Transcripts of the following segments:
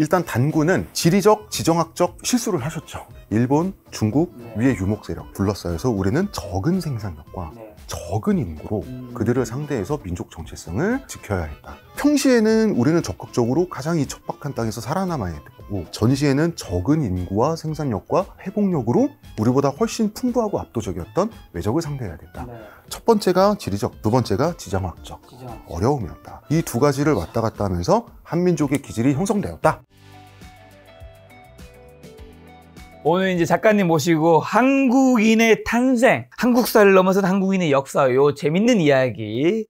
일단 단군은 지리적, 지정학적 실수를 하셨죠. 일본, 중국 네. 위의 유목 세력 불렀어요. 그래서 우리는 적은 생산력과 네. 적은 인구로 음. 그들을 상대해서 민족 정체성을 지켜야 했다. 평시에는 우리는 적극적으로 가장 이 척박한 땅에서 살아남아야 했고 있 전시에는 적은 인구와 생산력과 회복력으로 우리보다 훨씬 풍부하고 압도적이었던 외적을 상대해야 됐다. 네. 첫 번째가 지리적, 두 번째가 지정학적, 지정학적. 어려움이었다. 이 두 가지를 왔다 갔다 하면서 한민족의 기질이 형성되었다. 오늘 이제 작가님 모시고 한국인의 탄생, 한국사를 넘어서 한국인의 역사, 요 재밌는 이야기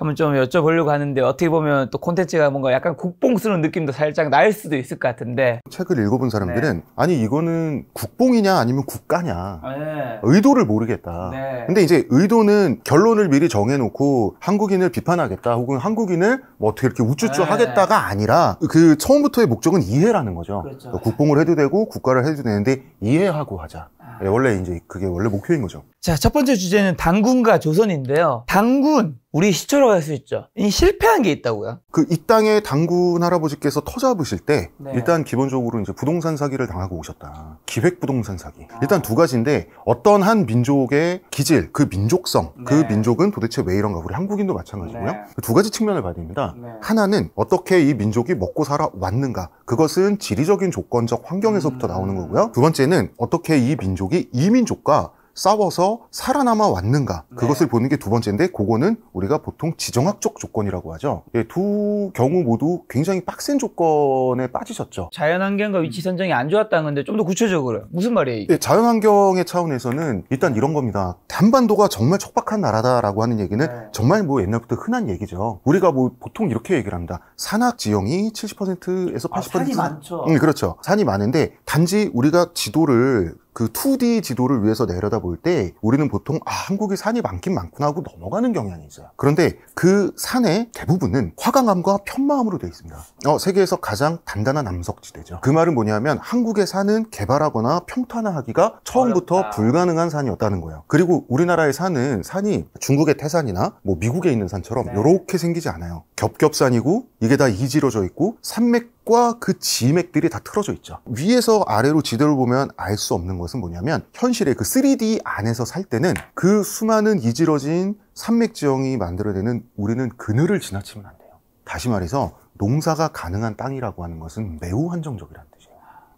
한번 좀 여쭤보려고 하는데 어떻게 보면 또 콘텐츠가 뭔가 약간 국뽕 스러운 느낌도 살짝 날 수도 있을 것 같은데 책을 읽어본 사람들은 네. 아니 이거는 국뽕이냐 아니면 국가냐 아, 네. 의도를 모르겠다 네. 근데 이제 의도는 결론을 미리 정해놓고 한국인을 비판하겠다 혹은 한국인을 뭐 어떻게 이렇게 우쭈쭈 하겠다가 네. 아니라 그 처음부터의 목적은 이해라는 거죠 그렇죠. 그러니까 국뽕을 해도 되고 국가를 해도 되는데 이해하고 하자 네, 원래 이제 그게 원래 목표인 거죠. 자, 첫 번째 주제는 당군과 조선인데요. 당군, 우리 시초라고 할 수 있죠. 이 실패한 게 있다고요? 그 이 땅에 당군 할아버지께서 터 잡으실 때 네. 일단 기본적으로 이제 부동산 사기를 당하고 오셨다. 기획 부동산 사기. 아. 일단 두 가지인데 어떤 한 민족의 기질, 그 민족성, 그 네. 그 민족은 도대체 왜 이런가? 우리 한국인도 마찬가지고요. 네. 그 두 가지 측면을 봐야 됩니다. 네. 하나는 어떻게 이 민족이 먹고 살아왔는가? 그것은 지리적인 조건적 환경에서부터 음. 나오는 거고요. 두 번째는 어떻게 이민족 민족이 이민족과 싸워서 살아남아 왔는가 네. 그것을 보는 게 두 번째인데 그거는 우리가 보통 지정학적 조건이라고 하죠 예, 두 경우 모두 굉장히 빡센 조건에 빠지셨죠 자연환경과 위치 음. 선정이 안 좋았다는 건데 좀 더 구체적으로 무슨 말이에요? 예, 자연환경의 차원에서는 일단 이런 겁니다 한반도가 정말 척박한 나라다라고 하는 얘기는 네. 정말 뭐 옛날부터 흔한 얘기죠 우리가 뭐 보통 이렇게 얘기를 합니다 산악 지형이 70%에서 80% 아, 산이 많죠 음, 그렇죠 산이 많은데 단지 우리가 지도를 그 2D 지도를 위해서 내려다볼 때 우리는 보통 아 한국이 산이 많긴 많구나 하고 넘어가는 경향이 있어요 그런데 그 산의 대부분은 화강암과 편마암으로 되어 있습니다 어, 세계에서 가장 단단한 암석지대죠 그 말은 뭐냐면 한국의 산은 개발하거나 평탄화하기가 처음부터 어렵다. 불가능한 산이었다는 거예요 그리고 우리나라의 산은 산이 중국의 태산이나 뭐 미국에 있는 산처럼 네. 이렇게 생기지 않아요 겹겹산이고 이게 다 이지러져 있고 산맥 각과 그 지맥들이 다 틀어져 있죠. 위에서 아래로 지도를 보면 알 수 없는 것은 뭐냐면 현실의 그 3D 안에서 살 때는 그 수많은 이지러진 산맥 지형이 만들어내는 우리는 그늘을 지나치면 안 돼요. 다시 말해서 농사가 가능한 땅이라고 하는 것은 매우 한정적이라는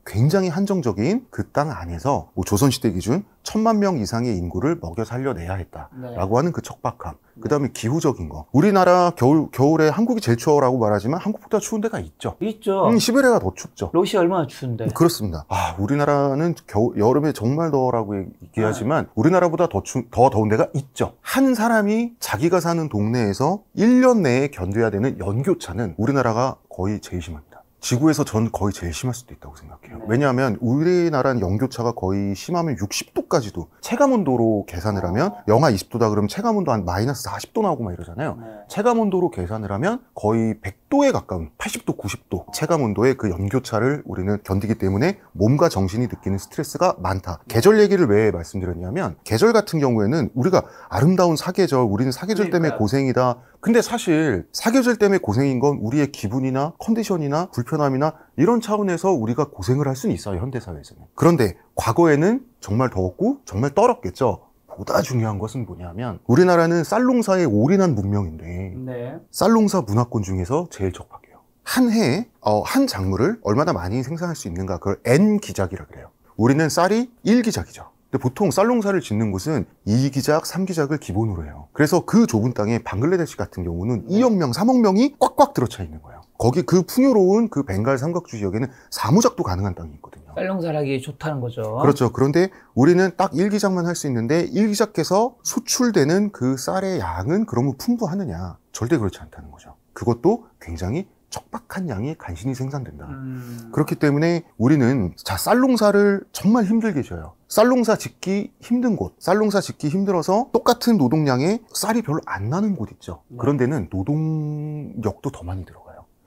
굉장히 한정적인 그 땅 안에서 뭐 조선시대 기준 천만 명 이상의 인구를 먹여 살려내야 했다라고 네. 하는 그 척박함. 네. 그 다음에 기후적인 거. 우리나라 겨울, 겨울에 한국이 제일 추워라고 말하지만 한국보다 네. 추운 데가 있죠. 있죠. 음, 시베리아가 더 춥죠. 러시아 얼마나 추운데. 뭐 그렇습니다. 아, 우리나라는 겨울, 여름에 정말 더워라고 얘기하지만 네. 우리나라보다 더, 추, 더 더운 데가 있죠. 한 사람이 자기가 사는 동네에서 1년 내에 견뎌야 되는 연교차는 우리나라가 거의 제일 심합니다. 지구에서 전 거의 제일 심할 수도 있다고 생각해요. 네. 왜냐하면 우리나라는 영교차가 거의 심하면 60도까지도 체감온도로 계산을 하면 아. 영하 20도다 그러면 체감온도 한 마이너스 40도 나오고 막 이러잖아요. 네. 체감온도로 계산을 하면 거의 100도에 가까운 80도, 90도 아. 체감온도의 그 연교차를 우리는 견디기 때문에 몸과 정신이 느끼는 스트레스가 많다. 계절 얘기를 왜 말씀드렸냐면 계절 같은 경우에는 우리가 아름다운 사계절, 우리는 사계절 그러니까요. 때문에 고생이다. 근데 사실 사계절 때문에 고생인 건 우리의 기분이나 컨디션이나 불편함이나 이런 차원에서 우리가 고생을 할 수는 있어요 현대사회에서는 그런데 과거에는 정말 더웠고 정말 떨었겠죠 보다 중요한 것은 뭐냐면 우리나라는 쌀농사에 올인한 문명인데 네. 쌀농사 문화권 중에서 제일 적박해요 한 해에 어, 한 작물을 얼마나 많이 생산할 수 있는가 그걸 N기작이라 그래요 우리는 쌀이 1기작이죠 근데 보통 쌀농사를 짓는 곳은 2기작, 3기작을 기본으로 해요. 그래서 그 좁은 땅에 방글라데시 같은 경우는 2억 명, 3억 명이 꽉꽉 들어차 있는 거예요. 거기 그 풍요로운 그 벵갈 삼각주 지역에는 사무작도 가능한 땅이 있거든요. 쌀농사하기 좋다는 거죠. 그렇죠. 그런데 우리는 딱 1기작만 할 수 있는데 1기작에서 수출되는 그 쌀의 양은 그러면 풍부하느냐? 절대 그렇지 않다는 거죠. 그것도 굉장히 촉박한 양의 간신히 생산된다. 음. 그렇기 때문에 우리는 자 쌀농사를 정말 힘들게 지어요. 쌀농사 짓기 힘든 곳, 쌀농사 짓기 힘들어서 똑같은 노동량에 쌀이 별로 안 나는 곳 있죠. 네. 그런 데는 노동력도 더 많이 들어.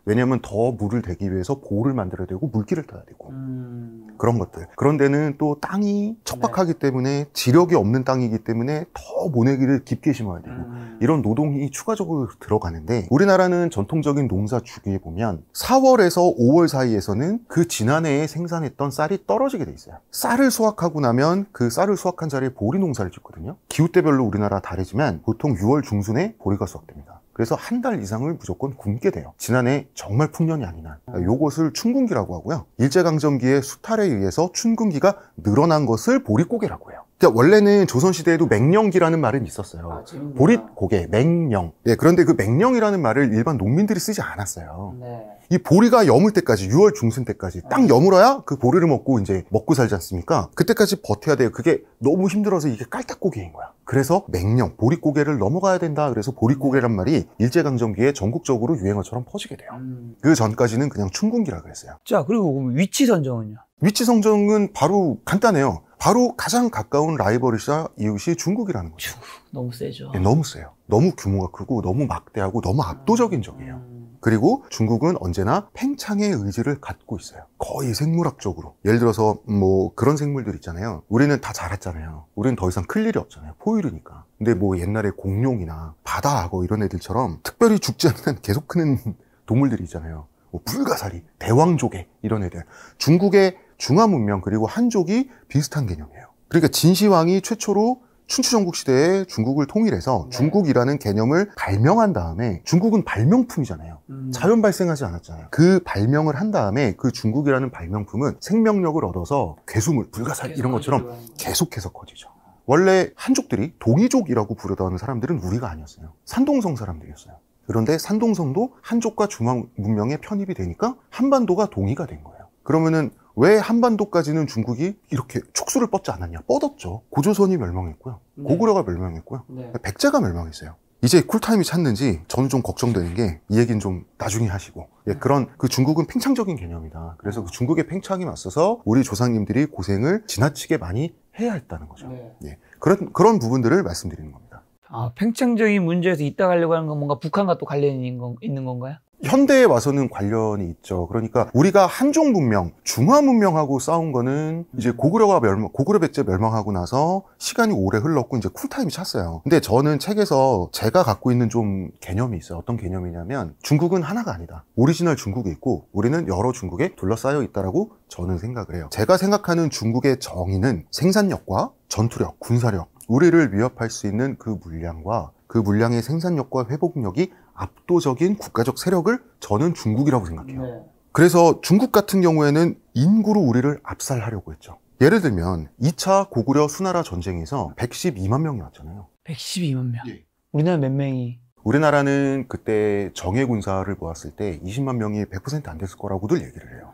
왜냐하면 더 물을 대기 위해서 보를 만들어야 되고 물기를 타야 되고 음... 그런 것들 그런 데는 또 땅이 척박하기 네. 때문에 지력이 없는 땅이기 때문에 더 모내기를 깊게 심어야 되고 음... 이런 노동이 추가적으로 들어가는데 우리나라는 전통적인 농사 주기에 보면 4월에서 5월 사이에서는 그 지난해에 생산했던 쌀이 떨어지게 돼 있어요 쌀을 수확하고 나면 그 쌀을 수확한 자리에 보리 농사를 짓거든요 기후대별로 우리나라 다르지만 보통 6월 중순에 보리가 수확됩니다 그래서 한 달 이상을 무조건 굶게 돼요 지난해 정말 풍년이 아닌 한 요것을 춘궁기라고 하고요 일제강점기에 수탈에 의해서 춘궁기가 늘어난 것을 보릿고개라고 해요 그러니까 원래는 조선시대에도 맹령기라는 말은 있었어요. 아, 보릿고개, 맹령. 예, 그런데 그 맹령이라는 말을 일반 농민들이 쓰지 않았어요. 네. 이 보리가 여물 때까지, 6월 중순 때까지 딱 아. 여물어야 그 보리를 먹고 이제 먹고 살지 않습니까? 그때까지 버텨야 돼요. 그게 너무 힘들어서 이게 깔딱고개인 거야. 그래서 맹령, 보릿고개를 넘어가야 된다. 그래서 보릿고개란 말이 일제강점기에 전국적으로 유행어처럼 퍼지게 돼요. 음. 그 전까지는 그냥 춘군기라 그랬어요. 자, 그리고 위치 선정은요? 위치 선정은 바로 간단해요. 바로 가장 가까운 라이벌이자 이웃이 중국이라는 거죠. 중국 너무 세죠. 네, 너무 세요. 너무 규모가 크고 너무 막대하고 너무 압도적인 적이에요. 그리고 중국은 언제나 팽창의 의지를 갖고 있어요. 거의 생물학적으로. 예를 들어서 뭐 그런 생물들 있잖아요. 우리는 다 자랐잖아요. 우리는 더 이상 클 일이 없잖아요. 포유류니까. 근데 뭐 옛날에 공룡이나 바다악어 이런 애들처럼 특별히 죽지 않는 계속 크는 동물들이 있잖아요. 뭐 불가사리, 대왕조개 이런 애들. 중국의 중화 문명 그리고 한족이 비슷한 개념이에요. 그러니까 진시황이 최초로 춘추전국 시대에 중국을 통일해서 네. 중국이라는 개념을 발명한 다음에 중국은 발명품이잖아요. 음. 자연 발생하지 않았잖아요. 그 발명을 한 다음에 그 중국이라는 발명품은 생명력을 얻어서 괴수물, 불가살 이런 것처럼 계속해서 커지죠. 원래 한족들이 동이족이라고 부르던 사람들은 우리가 아니었어요. 산동성 사람들이었어요. 그런데 산동성도 한족과 중앙 문명에 편입이 되니까 한반도가 동이가 된 거예요. 그러면은 왜 한반도까지는 중국이 이렇게 촉수를 뻗지 않았냐? 뻗었죠. 고조선이 멸망했고요. 네. 고구려가 멸망했고요. 네. 백제가 멸망했어요. 이제 쿨타임이 찼는지 저는 좀 걱정되는 게 이 얘기는 좀 나중에 하시고 예, 네. 그런 그 중국은 팽창적인 개념이다. 그래서 그 중국의 팽창에 맞서서 우리 조상님들이 고생을 지나치게 많이 해야 했다는 거죠. 네. 예, 그런 그런 부분들을 말씀드리는 겁니다. 아, 팽창적인 문제에서 이따 가려고 하는 건 뭔가 북한과 또 관련이 있는 건가요? 현대에 와서는 관련이 있죠. 그러니까 우리가 한종 문명, 중화 문명하고 싸운 거는 이제 고구려가 멸망, 고구려 백제 멸망하고 나서 시간이 오래 흘렀고 이제 쿨타임이 찼어요. 근데 저는 책에서 제가 갖고 있는 좀 개념이 있어요. 어떤 개념이냐면 중국은 하나가 아니다. 오리지널 중국이 있고 우리는 여러 중국에 둘러싸여 있다라고 저는 생각을 해요. 제가 생각하는 중국의 정의는 생산력과 전투력, 군사력, 우리를 위협할 수 있는 그 물량과 그 물량의 생산력과 회복력이 압도적인 국가적 세력을 저는 중국이라고 생각해요. 네. 그래서 중국 같은 경우에는 인구로 우리를 압살하려고 했죠. 예를 들면 2차 고구려 수나라 전쟁에서 112만 명이 왔잖아요. 112만 명. 예. 우리나라 몇 명이? 우리나라는 그때 정예 군사를 보았을때 20만 명이 100%안 됐을 거라고들 얘기를 해요.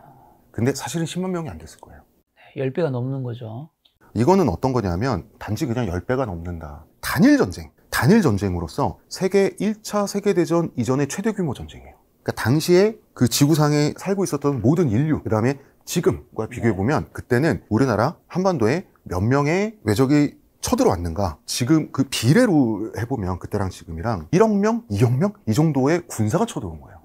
근데 사실은 10만 명이 안 됐을 거예요. 10배가 넘는 거죠. 이거는 어떤 거냐면 단지 그냥 10배가 넘는다. 단일 전쟁. 단일 전쟁으로서 세계 1차 세계대전 이전의 최대 규모 전쟁이에요. 그러니까 당시에 그 지구상에 살고 있었던 모든 인류, 그 다음에 지금과 비교해보면 그때는 우리나라 한반도에 몇 명의 외적이 쳐들어왔는가 지금 그 비례로 해보면 그때랑 지금이랑 1억 명, 2억 명 이 정도의 군사가 쳐들어온 거예요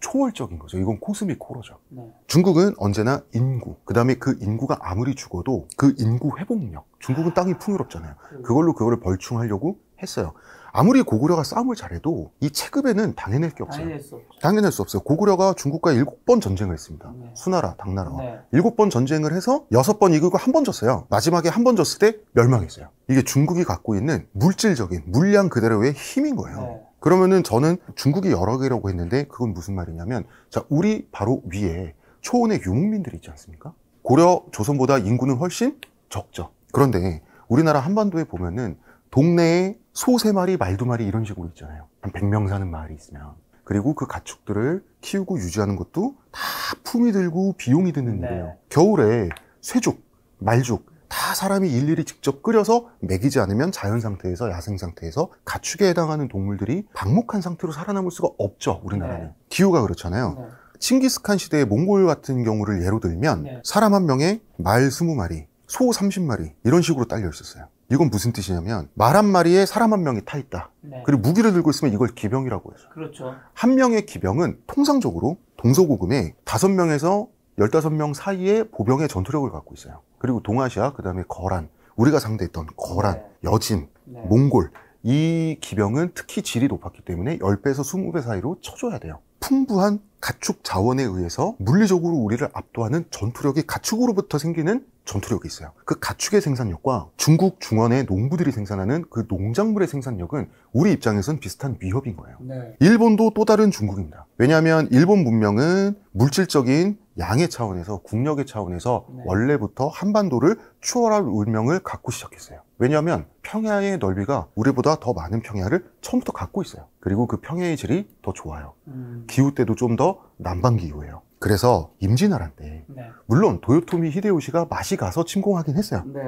초월적인 거죠 이건 코스믹 호러죠 네. 중국은 언제나 인구 그 다음에 그 인구가 아무리 죽어도 그 인구 회복력 중국은 땅이 풍요롭잖아요 음. 그걸로 그거를 벌충하려고 했어요. 아무리 고구려가 싸움을 잘해도 이 체급에는 당해낼 게 없어요. 당해낼 수, 없죠. 당해낼 수 없어요. 고구려가 중국과 일곱 번 전쟁을 했습니다. 네. 수나라, 당나라와. 네. 일곱 네. 번 전쟁을 해서 여섯 번 이기고 한번 졌어요. 마지막에 한 번 졌을 때 멸망했어요. 이게 중국이 갖고 있는 물질적인 물량 그대로의 힘인 거예요. 네. 그러면은 저는 중국이 여러 개라고 했는데 그건 무슨 말이냐면 자, 우리 바로 위에 초원의 유목민들이 있지 않습니까? 고려 조선보다 인구는 훨씬 적죠. 그런데 우리나라 한반도에 보면은 동네에 소 세마리 말 두마리 이런 식으로 있잖아요. 한 100명 사는 마을이 있으면. 그리고 그 가축들을 키우고 유지하는 것도 다 품이 들고 비용이 드는 네. 일이에요. 겨울에 쇠죽, 말죽 다 사람이 일일이 직접 끓여서 먹이지 않으면 자연 상태에서 야생 상태에서 가축에 해당하는 동물들이 방목한 상태로 살아남을 수가 없죠. 우리나라는 네. 기후가 그렇잖아요. 네. 칭기스칸 시대의 몽골 같은 경우를 예로 들면 네. 사람 한 명에 말 20마리, 소 30마리 이런 식으로 딸려 있었어요. 이건 무슨 뜻이냐면 말 한마리에 사람 한 명이 타 있다. 네. 그리고 무기를 들고 있으면 이걸 기병이라고 해요. 그렇죠. 한 명의 기병은 통상적으로 동서고금의 다섯 명에서 열다섯 명 사이에 보병의 전투력을 갖고 있어요. 그리고 동아시아, 그 다음에 거란, 우리가 상대했던 거란, 네. 여진, 네. 몽골, 이 기병은 특히 질이 높았기 때문에 열배에서 스무 배 사이로 쳐줘야 돼요. 풍부한 가축 자원에 의해서 물리적으로 우리를 압도하는 전투력이 가축으로부터 생기는 전투력이 있어요. 그 가축의 생산력과 중국 중원의 농부들이 생산하는 그 농작물의 생산력은 우리 입장에선 비슷한 위협인 거예요. 네. 일본도 또 다른 중국입니다. 왜냐하면 일본 문명은 물질적인 양의 차원에서 국력의 차원에서 네. 원래부터 한반도를 추월할 운명을 갖고 시작했어요. 왜냐하면 평야의 넓이가 우리보다 더 많은 평야를 처음부터 갖고 있어요. 그리고 그 평야의 질이 더 좋아요. 음. 기후 때도 좀 더 난방 기후예요. 그래서 임진왜란 때 네. 물론 도요토미 히데요시가 맛이 가서 침공하긴 했어요. 네.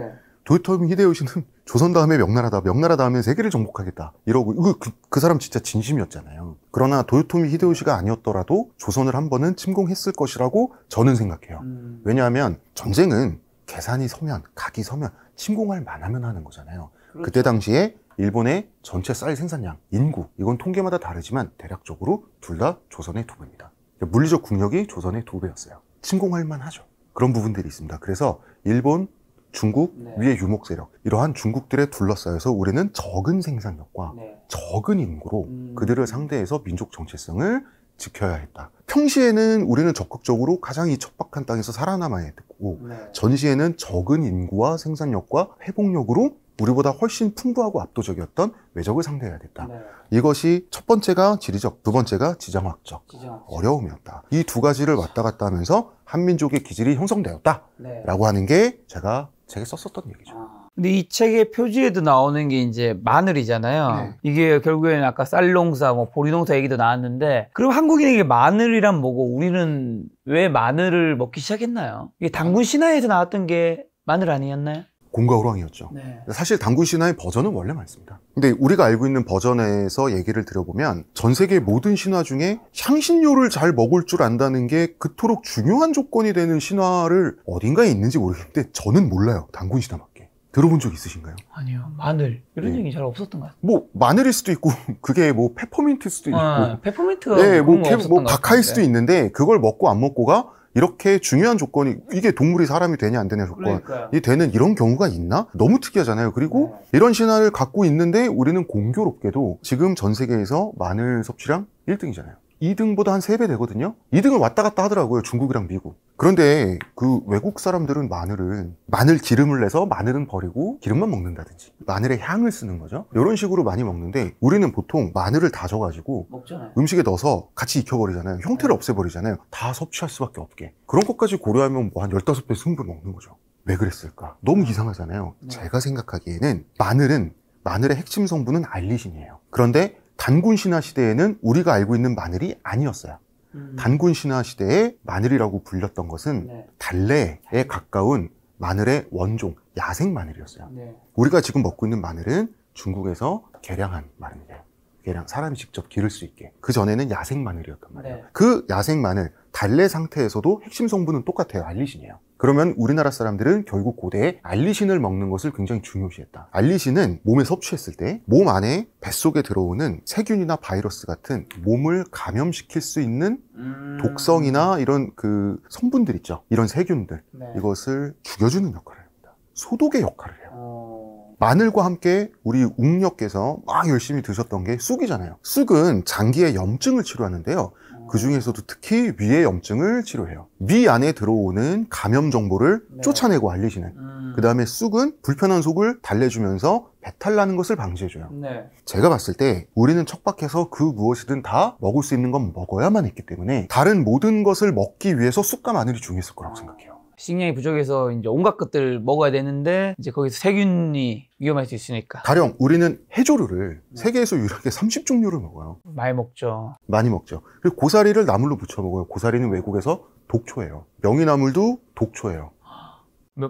도요토미 히데요시는 조선 다음에 명나라다, 명나라 다음에 세계를 정복하겠다. 이러고, 그, 그, 그, 사람 진짜 진심이었잖아요. 그러나 도요토미 히데요시가 아니었더라도 조선을 한 번은 침공했을 것이라고 저는 생각해요. 음. 왜냐하면 전쟁은 계산이 서면, 각이 서면, 침공할 만하면 하는 거잖아요. 그렇죠. 그때 당시에 일본의 전체 쌀 생산량, 인구, 이건 통계마다 다르지만 대략적으로 둘 다 조선의 두 배입니다. 물리적 국력이 조선의 두 배였어요. 침공할 만하죠. 그런 부분들이 있습니다. 그래서 일본, 중국 네. 위의 유목 세력 이러한 중국들에 둘러싸여서 우리는 적은 생산력과 네. 적은 인구로 음. 그들을 상대해서 민족 정체성을 지켜야 했다. 평시에는 우리는 적극적으로 가장 이 척박한 땅에서 살아남아야 했고 네. 전시에는 적은 인구와 생산력과 회복력으로 우리보다 훨씬 풍부하고 압도적이었던 외적을 상대해야 됐다. 네. 이것이 첫 번째가 지리적, 두 번째가 지정학적, 지정학적. 어려움이었다. 이 두 가지를 왔다 갔다 하면서 한민족의 기질이 형성되었다라고 네. 하는 게 제가 책에 썼었던 얘기죠. 아. 근데 이 책의 표지에도 나오는 게 이제 마늘이잖아요. 네. 이게 결국에는 아까 쌀농사, 뭐 보리농사 얘기도 나왔는데 그럼 한국인에게 마늘이란 뭐고 우리는 왜 마늘을 먹기 시작했나요? 이게 당군 신화에서 나왔던 게 마늘 아니었나요? 공과 호랑이였죠. 네. 사실 단군 신화의 버전은 원래 많습니다. 근데 우리가 알고 있는 버전에서 얘기를 들어보면 전 세계 모든 신화 중에 향신료를 잘 먹을 줄 안다는 게 그토록 중요한 조건이 되는 신화를 어딘가에 있는지 모르겠는데 저는 몰라요. 단군 신화밖에. 들어본 적 있으신가요? 아니요. 마늘 이런 네. 얘기 잘 없었던 것 같아요. 뭐 마늘일 수도 있고 그게 뭐 페퍼민트일 수도 아, 있고. 아, 페퍼민트가 네, 뭐, 캐, 뭐 박하일 수도 있는데 그걸 먹고 안 먹고가 이렇게 중요한 조건이 이게 동물이 사람이 되냐 안 되냐 조건이 그러니까요. 되는 이런 경우가 있나? 너무 특이하잖아요. 그리고 네. 이런 신화를 갖고 있는데 우리는 공교롭게도 지금 전 세계에서 마늘 섭취량 1등이잖아요. 2등보다 한 3배 되거든요 2등을 왔다 갔다 하더라고요 중국이랑 미국 그런데 그 외국 사람들은 마늘은 마늘 기름을 내서 마늘은 버리고 기름만 먹는다든지 마늘의 향을 쓰는 거죠 이런 식으로 많이 먹는데 우리는 보통 마늘을 다져가지고 먹잖아요. 음식에 넣어서 같이 익혀버리잖아요 형태를 네. 없애버리잖아요 다 섭취할 수밖에 없게 그런 것까지 고려하면 뭐 한 15배 승부를 먹는 거죠 왜 그랬을까? 너무 네. 이상하잖아요 네. 제가 생각하기에는 마늘은 마늘의 핵심 성분은 알리신이에요 그런데 단군 신화 시대에는 우리가 알고 있는 마늘이 아니었어요. 음. 단군 신화 시대에 마늘이라고 불렸던 것은 네. 달래에 가까운 마늘의 원종, 야생 마늘이었어요. 네. 우리가 지금 먹고 있는 마늘은 중국에서 개량한 마늘이에요. 개량, 사람이 직접 기를 수 있게. 그 전에는 야생 마늘이었단 말이에요. 네. 그 야생 마늘, 달래 상태에서도 핵심 성분은 똑같아요. 알리신이에요. 그러면 우리나라 사람들은 결국 고대에 알리신을 먹는 것을 굉장히 중요시했다. 알리신은 몸에 섭취했을 때 몸 안에 뱃속에 들어오는 세균이나 바이러스 같은 몸을 감염시킬 수 있는 음. 독성이나 이런 그 성분들 있죠. 이런 세균들 네. 이것을 죽여주는 역할을 합니다. 소독의 역할을 해요. 어. 마늘과 함께 우리 웅녀께서 막 열심히 드셨던 게 쑥이잖아요. 쑥은 장기의 염증을 치료하는데요. 그 중에서도 특히 위의 염증을 치료해요. 위 안에 들어오는 감염 정보를 네. 쫓아내고 알리시는. 음. 그 다음에 쑥은 불편한 속을 달래주면서 배탈 나는 것을 방지해줘요. 네. 제가 봤을 때 우리는 척박해서 그 무엇이든 다 먹을 수 있는 건 먹어야만 했기 때문에 다른 모든 것을 먹기 위해서 쑥과 마늘이 중요했을 거라고 생각해요. 식량이 부족해서 이제 온갖 것들 먹어야 되는데 이제 거기서 세균이 위험할 수 있으니까. 가령 우리는 해조류를 네. 세계에서 유일하게 30종류를 먹어요. 많이 먹죠. 많이 먹죠. 그리고 고사리를 나물로 부쳐 먹어요. 고사리는 외국에서 독초예요. 명이나물도 독초예요.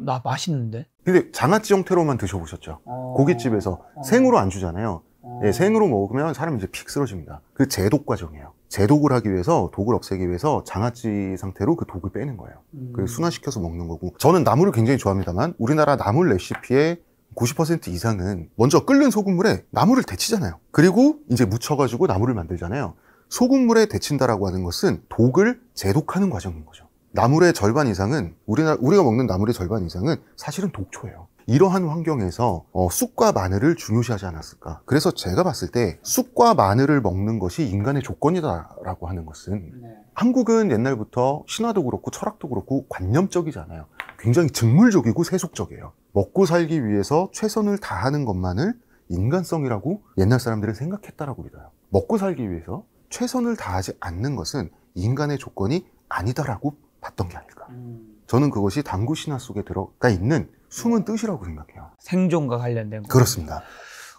나 맛있는데? 근데 장아찌 형태로만 드셔보셨죠? 어... 고깃집에서 어... 생으로 안 주잖아요. 예, 아. 생으로 먹으면 사람이 이제 픽 쓰러집니다. 그 제독 과정이에요. 제독을 하기 위해서 독을 없애기 위해서 장아찌 상태로 그 독을 빼는 거예요. 음. 그순환시켜서 먹는 거고. 저는 나물을 굉장히 좋아합니다만 우리나라 나물 레시피의 90% 이상은 먼저 끓는 소금물에 나물을 데치잖아요. 그리고 이제 묻혀가지고 나물을 만들잖아요. 소금물에 데친다라고 하는 것은 독을 제독하는 과정인 거죠. 나물의 절반 이상은 우리나 라 우리가 먹는 나물의 절반 이상은 사실은 독초예요. 이러한 환경에서 어, 쑥과 마늘을 중요시하지 않았을까. 그래서 제가 봤을 때 쑥과 마늘을 먹는 것이 인간의 조건이다라고 하는 것은 네. 한국은 옛날부터 신화도 그렇고 철학도 그렇고 관념적이잖아요. 굉장히 직물적이고 세속적이에요. 먹고 살기 위해서 최선을 다하는 것만을 인간성이라고 옛날 사람들은 생각했다라고 믿어요. 먹고 살기 위해서 최선을 다하지 않는 것은 인간의 조건이 아니다라고 봤던 게 아닐까. 음. 저는 그것이 당구 신화 속에 들어가 있는 숨은 뜻이라고 생각해요. 생존과 관련된 거. 그렇습니다.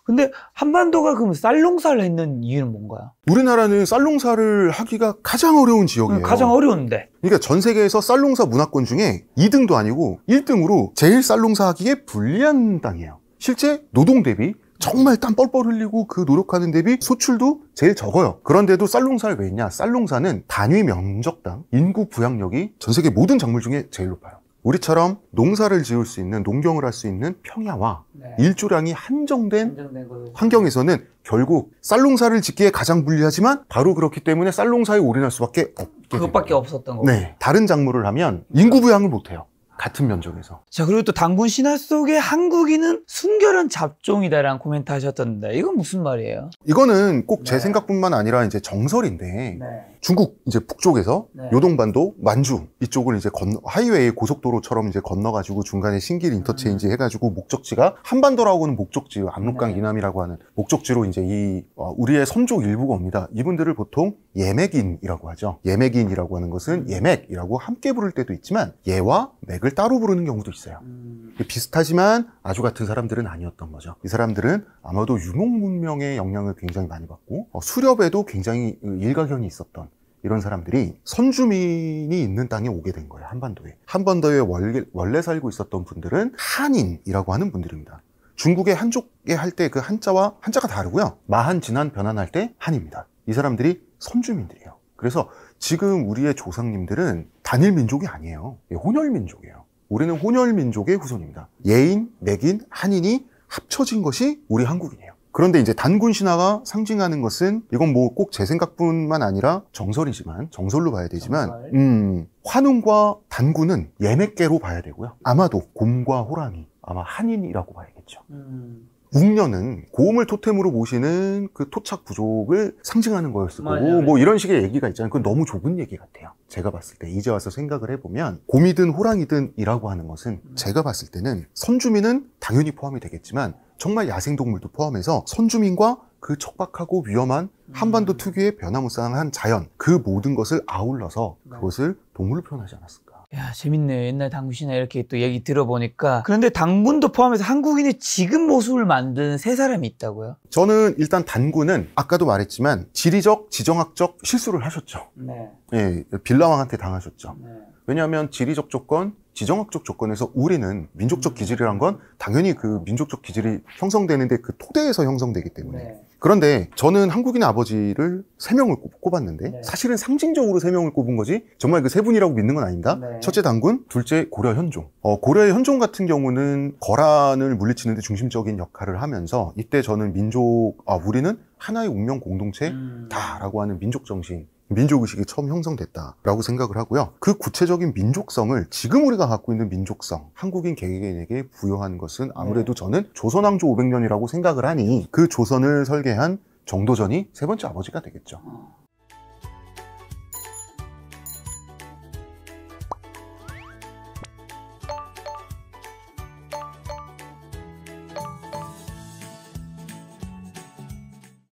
근데 한반도가 그럼 쌀농사를 했는 이유는 뭔가요? 우리나라는 쌀농사를 하기가 가장 어려운 지역이에요. 응, 가장 어려운데. 그러니까 전 세계에서 쌀농사 문화권 중에 2등도 아니고 1등으로 제일 쌀농사 하기에 불리한 땅이에요. 실제 노동 대비 정말 땀 뻘뻘 흘리고 그 노력하는 대비 수출도 제일 적어요. 그런데도 쌀농사를 왜 했냐? 쌀농사는 단위 면적당 인구 부양력이 전 세계 모든 작물 중에 제일 높아요. 우리처럼 농사를 지을 수 있는 농경을 할 수 있는 평야와 네. 일조량이 한정된, 한정된 환경에서는 결국 쌀농사를 짓기에 가장 불리하지만 바로 그렇기 때문에 쌀농사에 올인할 수밖에 없게 그것밖에 없었던 거죠 네, 다른 작물을 하면 인구 부양을 못해요 같은 면적에서. 자, 그리고 또 당군 신화 속에 한국인은 순결한 잡종이다라는 코멘트 하셨던데, 이건 무슨 말이에요? 이거는 꼭제 네. 생각뿐만 아니라 이제 정설인데, 네. 중국 이제 북쪽에서 네. 요동반도 만주 이쪽을 이제 건너 하이웨이 고속도로처럼 이제 건너가지고 중간에 신길 인터체인지 음. 해가지고 목적지가 한반도라고 는 목적지 압록강 네. 이남이라고 하는 목적지로 이제 이 어, 우리의 선족 일부가 옵니다. 이분들을 보통 예맥인이라고 하죠. 예맥인이라고 하는 것은 음. 예맥이라고 함께 부를 때도 있지만 예와 맥을 따로 부르는 경우도 있어요. 음. 비슷하지만 아주 같은 사람들은 아니었던 거죠. 이 사람들은 아마도 유목 문명의 영향을 굉장히 많이 받고 어, 수렵에도 굉장히 일가견이 있었던 이런 사람들이 선주민이 있는 땅에 오게 된 거예요. 한반도에. 한반도에 원래, 원래 살고 있었던 분들은 한인이라고 하는 분들입니다. 중국의 한족에 할 때 그 한자와 한자가 다르고요. 마한, 진한, 변한할 때 한입니다. 이 사람들이 선주민들이에요. 그래서 지금 우리의 조상님들은 단일 민족이 아니에요. 예, 혼혈 민족이에요. 우리는 혼혈민족의 후손입니다. 예인, 맥인, 한인이 합쳐진 것이 우리 한국인이에요. 그런데 이제 단군 신화가 상징하는 것은 이건 뭐 꼭 제 생각뿐만 아니라 정설이지만 정설로 봐야 되지만 음, 환웅과 단군은 예매계로 봐야 되고요. 아마도 곰과 호랑이 아마 한인이라고 봐야겠죠. 음. 웅녀는 고음을 토템으로 모시는 그 토착 부족을 상징하는 거였을 거고 뭐 맞아요. 뭐 이런 식의 얘기가 있잖아요. 그건 너무 좁은 얘기 같아요. 제가 봤을 때 이제 와서 생각을 해보면 곰이든 호랑이든이라고 하는 것은 음. 제가 봤을 때는 선주민은 당연히 포함이 되겠지만 정말 야생동물도 포함해서 선주민과 그 척박하고 위험한 음. 한반도 특유의 변화무쌍한 자연 그 모든 것을 아울러서 네. 그것을 동물로 표현하지 않았을까. 야, 재밌네. 옛날 당구시나 이렇게 또 얘기 들어보니까. 그런데 당군도 포함해서 한국인의 지금 모습을 만든 세 사람이 있다고요? 저는 일단 단군은 아까도 말했지만 지리적, 지정학적 실수를 하셨죠. 네. 예, 빌라왕한테 당하셨죠. 네. 왜냐하면 지리적 조건, 지정학적 조건에서 우리는 민족적 음. 기질이란 건 당연히 그 민족적 기질이 형성되는데 그 토대에서 형성되기 때문에 네. 그런데 저는 한국인 아버지를 세 명을 꼽았는데 네. 사실은 상징적으로 세 명을 꼽은 거지 정말 그 세 분이라고 믿는 건 아닙니다. 네. 첫째 단군, 둘째 고려 현종. 어, 고려 의 현종 같은 경우는 거란을 물리치는데 중심적인 역할을 하면서 이때 저는 민족, 아 우리는 하나의 운명 공동체다라고 음. 하는 민족 정신 민족의식이 처음 형성됐다라고 생각을 하고요. 그 구체적인 민족성을 지금 우리가 갖고 있는 민족성, 한국인 개개인에게 부여한 것은 아무래도 네. 저는 조선왕조 500년이라고 생각을 하니 그 조선을 설계한 정도전이 세 번째 아버지가 되겠죠. 어.